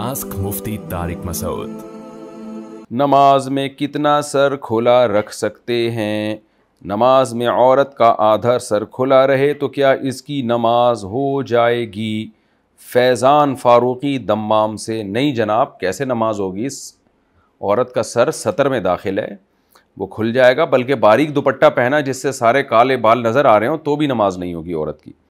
ask मुफ्ती तारिक मसूद नमाज में कितना सर खुला रख सकते हैं नमाज में औरत का आधा सर खुला रहे तो क्या इसकी नमाज हो जाएगी फैज़ान फारूकी दम्माम से नहीं जनाब कैसे नमाज होगी इस औरत का सर सतर में दाखिल है वो खुल जाएगा बल्कि बारीक दुपट्टा पहना जिससे सारे काले बाल नज़र आ रहे हो तो भी नमाज नहीं होगी औरत की